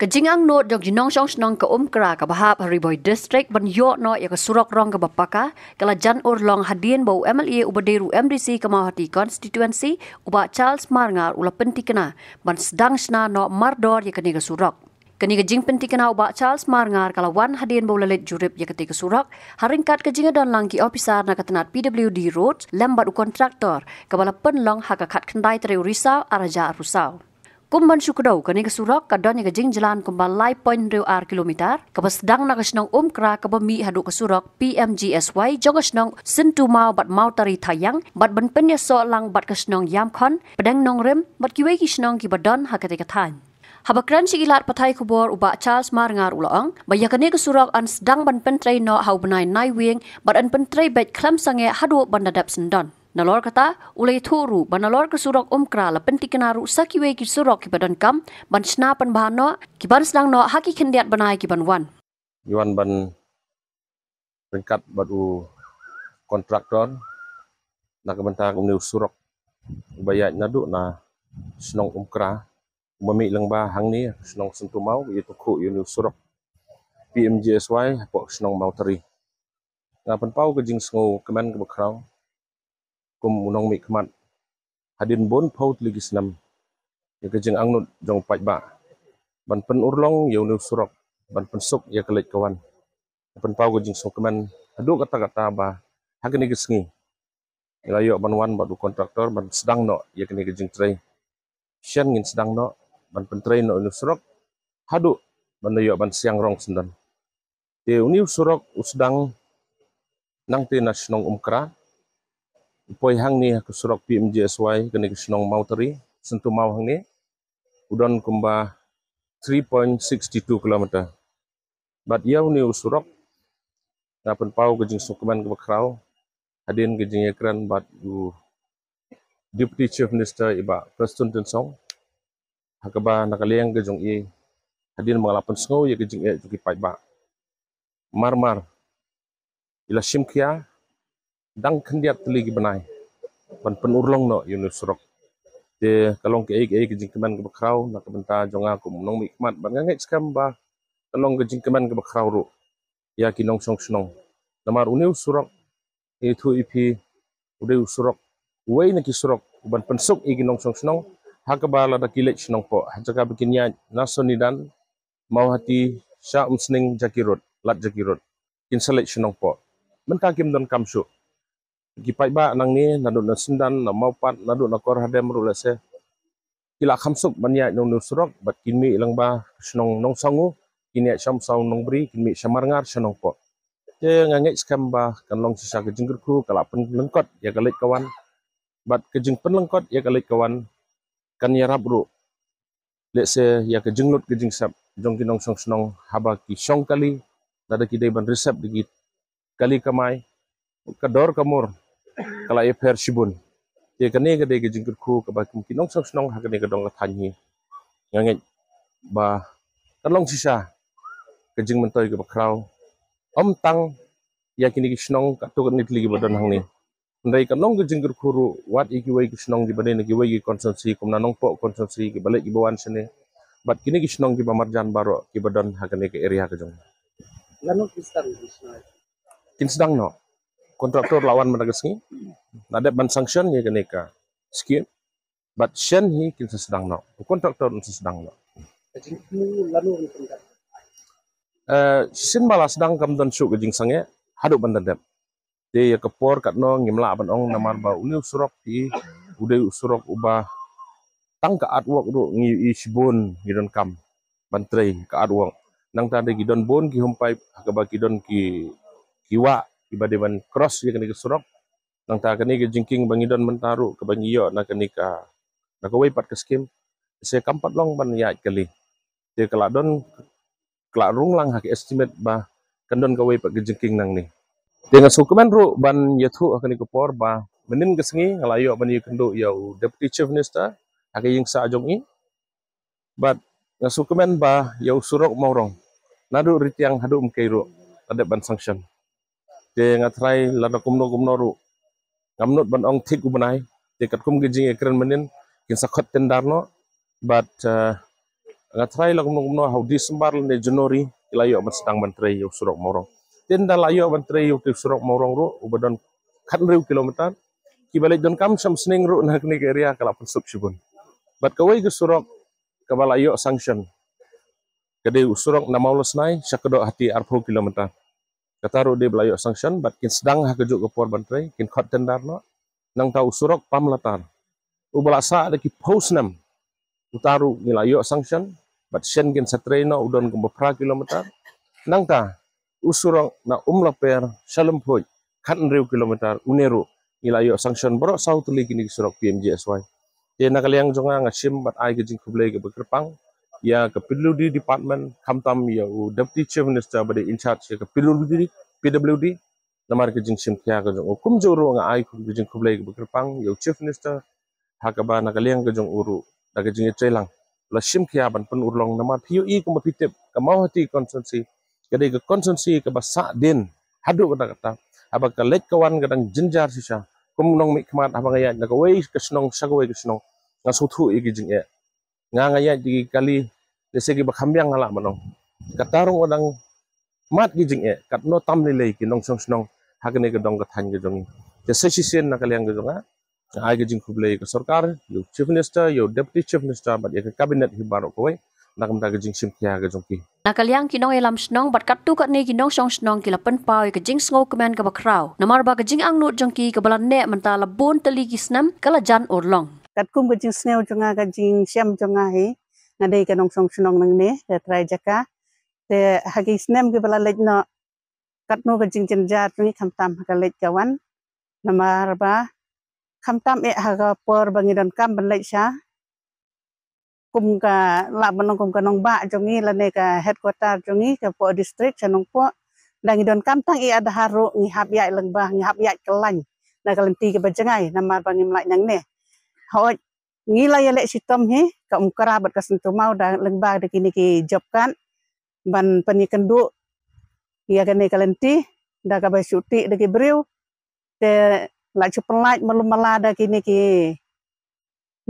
Kajing not no jog jinong song snong ka umkra ka bahap Hariboy District ban yo no ya surok rong ka bapaka kala jan ur long hadien bau MLA ubadiru MDC ke mahati constituency uba Charles Marngar ula penti kena ban sedang sna no mardor ya kani ka surok Kini kejing penti kena uba Charles Marngar kala wan hadien bau lelet jurip ya kati ka surok haringkat kejing dan langki officer na katenat PWD Road lembat u kontraktor ka bala pen long hakakat kendai tereu araja arusau kumban sukdau ka ni surak ka don ka jingjalan kumba lai point riu ar kilometer ka sedang na ka snong um kra ka mi hadu ka surak pmgsy jogas nong sintu mau bat mau tari thayang bat ban pen so lang bat ka snong yam khon padang nong rem bat kiwe ki snong ki badon ha ka te haba kran si ilat pathai khubor uba charles marngar ulang ba yakane ka surak an sedang ban pen no hau banai nai bat an pen bet klam sange hadu bandadap sindon Nalor kata, ulai thoru ban nalor ke surok umkra la penti kenaru sakiwe ki surok ki badan kam ban sna pan bahano ki ban sang no haki kendiat banai ki ban wan. Iwan ban peringkat badu kontraktor nak kementa kumni surok bayat nadu na snong umkra memi lengba hang ni snong sentu mau itu ku yun surok PMJSY pok snong mau teri. Ngapan penpau ke jing sngo keman ke bekrang กุมนองมิขมัดฮัดินบนพาวลิกิสนำยากจึงอังนุดจงปัจบะบันเป็นอุรลงเยาวนิสรกบันเป็นสุกยากเล็กกวันเป็นพาวกจึงสุกมันฮัดูกตะกตาบะฮักนิกิสงียลายอบันวันบัดูคอนแทคเตอร์บันสดังเนาะยากนิกจึงเทรย์เชียนงินสดังเนาะบันเป็นเทรย์เนาะนิสรกฮัดูบันเลยอบันเสียงร้องสันดันเยาวนิสรกอุสดังนังตีนัชนงอุมคราด Poi hang ni aku surok PMJ kena ke senong mau teri sentuh mau hang ni udon kumba 3.62 km. Bat yau ni usurok dapat pau ke jing sukuman ke bakrau hadin ke jing ekran bat u Deputy Chief Minister iba Preston Tensong hakaba nakaliang ke jong i hadin mangalapan sngau ye ke jing e juki pai ba marmar ila simkia dang khandiat tuli gi banai ban pen urlong no yunus rok te kalong ke ek ek jingkeman ke bakrau nak benta jonga ku nong mikmat ban ngai skam ba kalong ke jingkeman ke bakrau ro ya ki nong song snong namar uniu surok e thu ipi ude usrok wei na ki surok ban pen suk e gi nong song snong hakabala da kilek snong po hajaka bikinya nasoni dan mauhati sha umsning jakirot lat jakirot insulation nong Menta mentakim don kamsu Ki pai ba nang ni na dun na sindan na mau pat na dun na kor hadem ru la se. Ki la kham suk ban ya nong nu surok bat kin mi lang ba snong nong sangu kin ya sham sau nong bri kin mi shamar ngar snong po. Ye ngangai skam ba kan long sisa ke jingger ku kala pen lengkot ya kalik kawan. Bat ke jing pen lengkot ya kalik kawan kan ya rab ru. Le se ya ke jing lut ke jing sap jong kin nong snong haba ki shong kali. Dada kita ban resep digit kali kamai kedor kemur kalau e fer sibun ye kane ge de ge jingkur khu ka ba kim kinong sok snong ha kane ge dong tha ni bah, nge ba tan long sisa ke mentoi ge bakrau om tang ya kini ge snong ka to ge nitli badan hang ni ndai ka long ge jingkur khu ru wat i wai ge snong ge bane ne wai ge konsensi kum nong pok konsensi ge balai ge bawan sene bat kini ge snong ge bamar jan baro badan ha kane ke area ke jong lanu kristan kristan kin sedang no kontraktor lawan mereka sini. Nada ban sanction ni kena ka. Skip. But shen ni kita sedang nak. No. Kontraktor kita sedang nak. Jadi mu lalu ni pun eh, sedang kamu dan suka jing sange. Hadu ban tadap. Dia ya kepor kat no ngimla ya ban ong namar hmm. ba uni usurok ki. Ude usurok ubah. Tang ka artwork ru ngi isbun gidon kam. Bantrei ka artwork. Nang tadi gidon bon ki humpai ka ba gidon ki kiwa iba diban cross ye kenik surok nang ta kenik jingking bangidon mentaru ke bangiyo nak kenik a nak wei pat ke skim se kampat long ban ya keli te keladon kelarung lang hak estimate ba kendon ke wei pat ke jingking nang ni dengan sukuman ru ban yethu akan ke por ba menin ke sengi ngalayo ban ye kendo yo deputy chief minister hak e ying sa ajong i bat ngasukuman ba yo surok maurong nadu ritiang hadu mkeiro ada ban sanction เจงอะไรลานกุมโนกุมโนรูกำหนดบันองทิกุบนายเจกัดคุมกิจิงเอกรันมันินกินสักขัดเต็นดาร์โนบัดอะไรลากุมโนกุมโนฮาวดิสบาร์เนจโนรีลายอมันสตังมันเตรยุสุรกมรงเต็นดาลายอมันเตรยุติสุรกมรงรูอุบดอนขัดเร็วกิโลเมตรกี่บาลีดอนคำชั่มสิงรูนักนิกเอเรียกลับพุชบุนบัดกวัยกุสุรกกบาลายอสังชันกระดิ่งสุรกนามาลสไนชักดอกหัตถีอาร์พูกิโลเมตร kataro de belayo sanction but kin sedang ha kejuk ke por bantrai kin khot tendar no nang tau surok pam latar ubalasa ada ki postnam utaru ngilayo sanction but sen gen satrai udon ke pra kilometer nang ta usurok na umla per salempoi khan riu kilometer uneru ngilayo sanction bro sautli gini surok pmgsy ye nakaliang jonga ngasim but ai ke jing khublei ke bekerpang yang ke PWD Department kamtam ya u oh, Deputy Chief Minister pada in charge ya ke PWD PWD nama ke jin sim kya ke jong u oh, kum joro nga ai ku jin ku blai ku kerpang ya Chief Minister hakaba na ka liang ke jong uru da ke jin ye ya trailang la sim kya ban pun urlong nama PU e ku ma pitep ka mahati consistency ke de ke consistency ke ba sa din hadu ka ta aba ka lek kawan ka dang jinjar si sha kum nong mi khmat aba ga ya na ka wei ka snong sa ga wei ka snong na so thu e ki jing ye ngang ayat di kali di segi berkambing ngalak manong katarung odang mat gijing e kat no tam ni lei kinong song song hakne ke dong kat hanje dong ke sesi sen na kali angge dong ha? a ai gijing khub lei ke sarkar yo chief minister yo deputy chief minister bat ye ke cabinet hi baro ko nakam ta gijing sim kya ge jong ki nakalyang kinong elam snong bat kat tu kat ne kinong song song kila pen pau ke jing sngo command ka bakraw namar ba gijing ang nut jong ki ke balan ne mentala bon teli kisnam kala jan orlong kat kum kajing snail junga kajing siam junga hi ngadai ka nong song sunong nang ne te try jaka te hagi snem ke bala lej no kat no kajing jin ja ni kham tam ka lej ka wan namar ba kham tam e haga por bangi dan kam ban lej sha kum ka la banong kum ka nong ba jongi la ne ka headquarter jongi ka po district chanong po dangi don kam tang i ad haru ngi hap ya leng ngi hap ya kelang na kalenti ke bajengai namar bangi mlak nang ne hot ngila ya lek sitom he ka ungkara bat ka sentu mau da lengba de kini ki job kan ban peni kendu ia kene kalenti dah ka bai suti de ki breu te la cepen lait melu mala da kini ki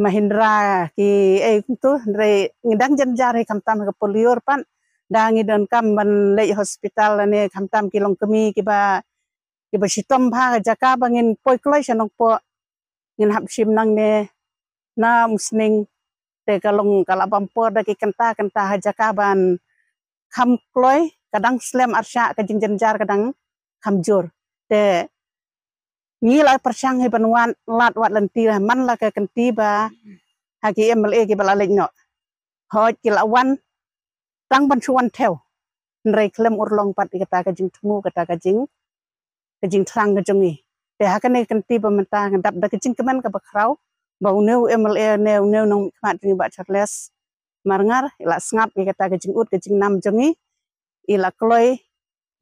Mahindra ki eh tu dari ngidang jenjar he kamtam ke polior pan dah ngidon kam ban le hospital ne kamtam ki long kemi kiba ba ki ba sitom pha ka jaka bangin poi kloi sanok ngin nang ne na musning te kalong kalapam kenta kenta haja kaban kadang slam arsha ka jing kadang kam jur te persang he banwan lat wat lenti lah man la ka kenti ba ha ki tang ban chuan theo nrei klem ur long pat ki ta ka jing thmu ni แต่หากในกันตีปมันตางดับดักจิงกันกับเขาบ่าวเนวเอ็มเอเนวเนวน้องขมาดีบัชเลสมารงาร์อลักสงับอีกตากจิงอุดกจิงนำจงีอีลักลอย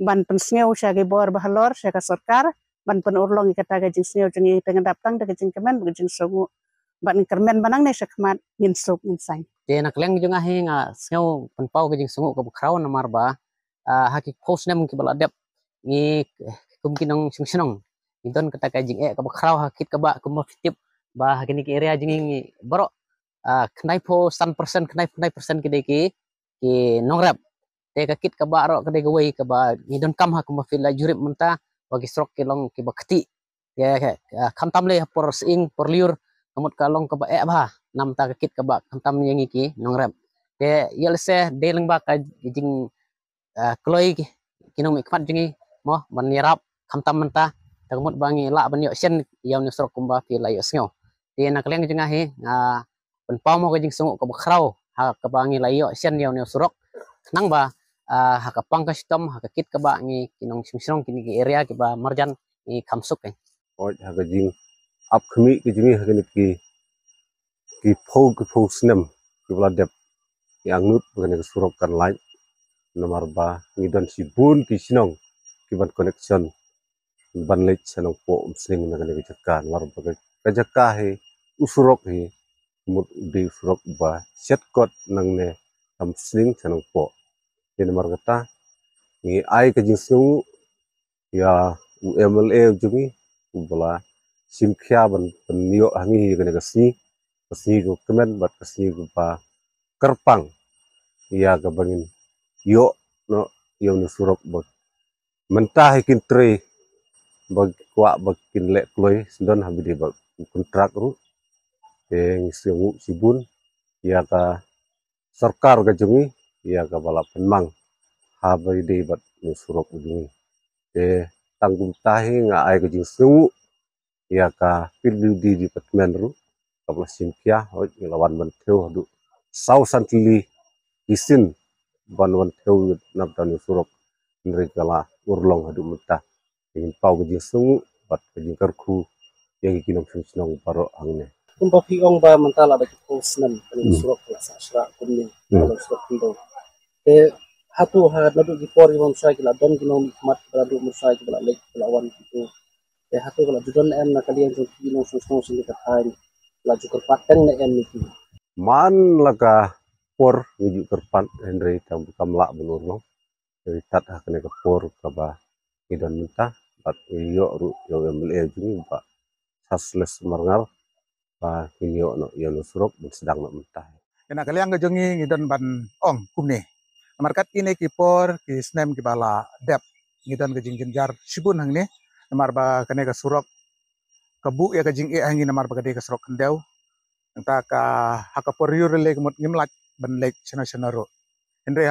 บันเป็นเสียวชากีบอร์บาฮลอร์ชากสอร์การบันเป็นอุรลงอีกตากจิงเสียวจงีเป็นกันดับตั้งดักจิงกันบุกจิงสงูบันกระแมนบันังในสักมาดยินสุกยินใส่เจนักเลี้ยงจงอาเฮงอ่ะเสียวเป็นเป้ากจิงสงูกับเขานมารบ่าฮักกิโพสเนมุกิบลาเด็บงี้คุ้มกินน้องชิงชิง Kinton kata kajing eh kau kerau hakit kau kamu fitip bah kini ke area jengi ini baru ah kenai po san persen kenai kenai persen kini ke ke nongrap teh kakit kebak rok kini kau kebak kinton kam hak kamu fitla jurip menta bagi strok kelong kau bakti ya kantam leh por sing por liur kamu kau kebak eh bah nam ta kakit kebak tam yang ini nongrap ya yel se day bak jing kajing ah, kloi kinong ikpat jengi mo menyerap tam menta Takut bangi la ban yo sian yam ni sok kumba ti la yo sngo ti nak leng jinga hi a ah, pun pa mo ko jing sungu ko khrau ha ka bangi la yo sian nang ba a ah, ha ka pang ka sitom ha ka kit ka ba ngi kinong sing sirong kini ki area ki ba marjan ha, ni kamsuk suk Oh, o ha ka jing ap khmi ki jing ha ni ki ki pho ki pho snem ki bla dep yang nut ngene ka sorok kan nomor ba ngidon si bun ki kibat connection banlit senang po umsling na kani kajakan larong pagi kajakahe usurok he mut usurok ba set kot nang ne umsling senang po yun mar kata ni ay kajing sung ya u MLA ujumi u bala simkya ban paniyo hangi he kani kasi kasi ko kemen bat kasi ko ba kerpang ya kabangin yo no yun usurok ba mentah ikin kuak bakin lek kloi sedon habi di kontrak ru yang sungguh sibun ya ka sarkar ka jungi ya ka balap penmang habi di bak musurok ujungi eh tanggung tahi nga ai ka jung sungguh ya ka pilu di di petmen ru ka bala simkia hoj ngelawan menteu hadu sau santili isin ban wan teu nabdan musurok ngrikala urlong hadu mutah yung pao ka jing sung bat ka jing karku yung ikinong sung sinong paro ang ne kung pa kiyong ba mantala ba kiyong pulse nam hmm. kanyang surok hmm. ha na sa asra kung ni hatu lalu di pori wong shay don ginong mikmat kila du mong shay kila lake kila hatu kila judon na em na kaliyang sung kinong sung sinong sinong katay la jukar pateng na em niki man laga por ngiju kerpan Henry tambah kamla benur no cerita tak kena ha kepor kaba idan mentah Pak Iyo ru yang ambil air jini pak hasles merengar pak Iyo no sedang nak Kena kalian kejengi ngidon ban ong kumne. Markat ini kipor ki snem ki bala dep ngidon kejing jenjar sibun surok kebu ya kejing e hangi namar ba surok kendeu. Engka hakapor yur le kemut ngimlat ban lek sena sena ro. Hendre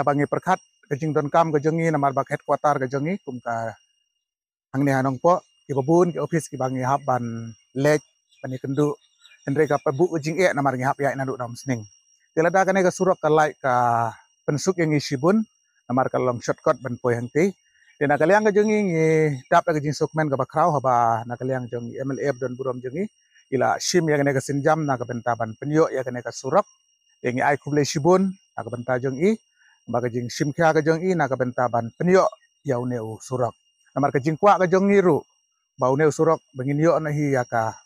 don kam kejengi namar ba headquarter kejengi kumka ังเนี่ยน้องเปาะกี่บุญกี่ออฟฟิศกี่บางอย่างบันเล็กบันยี่คันดูอันเรียกับบุกจริงเอะนะมารงี้ครับยายนั่นดูน้องสิงเดี๋ยวเราได้กันเองก็สุรกันไล่กับเป็นสุขยังอิชิบุญนะมารกันลองช็อตคัทบันป่วยหันทีเดี๋ยวนักเลี้ยงก็จงยิงดับแล้วก็จิงสุขแมนกับบักคราวฮะบ่านักเลี้ยงจงเอ็มเอลเอฟโดนบุรุษจงยิงอีละชิมยังเองก็สินจำนักเป็นตาบันเป็นโยยังเองก็สุรกยังไอคุเลชิบุญนักเป็นตาจงยิงบักจิงชิมแค่ก็จงยิงนักเป็นตาบันเป็นโยยาวเนื้อสุรก na marka jingkwa ka jong ngiru bau ne usurok bengin yo na hi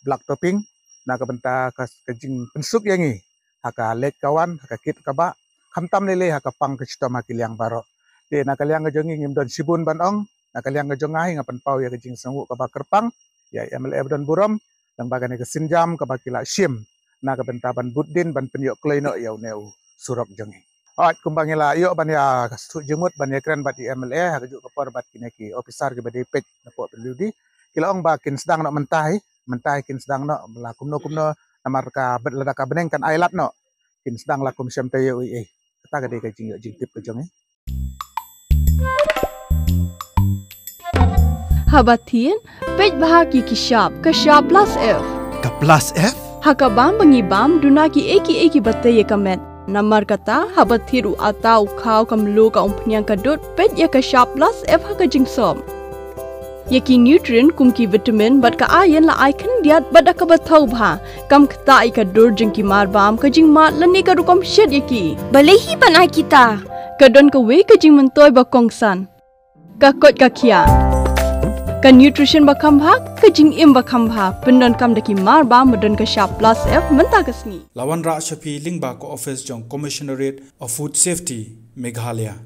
black topping na ka benta ka kejing pensuk yangi haka lek kawan haka kit ka ba khamtam lele haka pang ke cita makil yang baro de na kaliang ka jong ngim don sibun ban ong na kaliang ka jong ngai ngapan pau ya kejing sanguk ka ba kerpang ya, ya ml don buram dan bagane ke sinjam ka ba kila shim na ka ban buddin ban penyok kleino yau neu surok jengi. Hot kumbang ila yo ban ya ah, kasut jemut ban ya kren bat IML eh hajuk kepor bat kineki officer oh, ke bade pet nepok perlu di kilong ba kin sedang nak mentai eh. mentai kin sedang nak melakum no kumno namar ka bet ledak ka beneng kan ailat no kin sedang lakum sampe yo ui eh kata gede ka jing yo jing tip kejong eh Habatin, pej bahagi kisap ke plus F. Ke plus F? Hakabam mengibam dunaki eki-eki bateye comment. Namar kata habatiru atau kau kamlu ka umpnyang kadut pet ya ka sharp plus f ka jingsom. Yaki nutrient kumki vitamin bat ka ayen la icon diat bat ka bathau bha kam kta i ka dur jingki mar bam ka jing ma lani ka rukom shed yaki. Balehi banai kita. Kadon ka we ka jing mentoi ba kongsan. Kakot kakia. Kakot kakia ka nutrition ba kham bha ka jing im ba kham bha pindon kam daki mar ba modern ka sha plus f manta kasni lawan ra shapi ling ba ko office jong commissionerate of food safety meghalaya